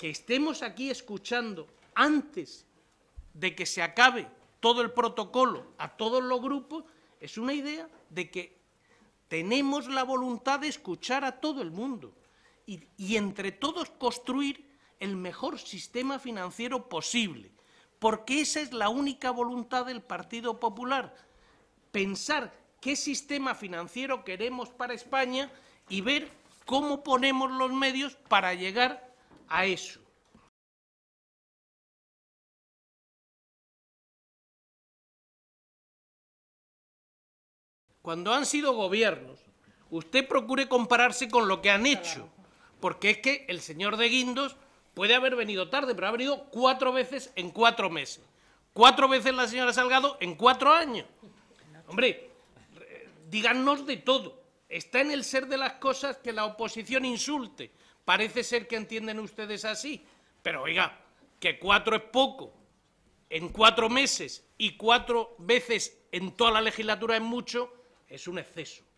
que estemos aquí escuchando antes de que se acabe todo el protocolo a todos los grupos es una idea de que tenemos la voluntad de escuchar a todo el mundo y, entre todos construir el mejor sistema financiero posible, porque esa es la única voluntad del Partido Popular, pensar qué sistema financiero queremos para España y ver cómo ponemos los medios para llegar a eso. Cuando han sido gobiernos, usted procure compararse con lo que han hecho, porque es que el señor de Guindos puede haber venido tarde, pero ha venido cuatro veces en cuatro meses. Cuatro veces la señora Salgado en cuatro años. Hombre, eh, díganos de todo. Está en el ser de las cosas que la oposición insulte. Parece ser que entienden ustedes así. Pero oiga, que cuatro es poco. En cuatro meses y cuatro veces en toda la legislatura es mucho, es un exceso.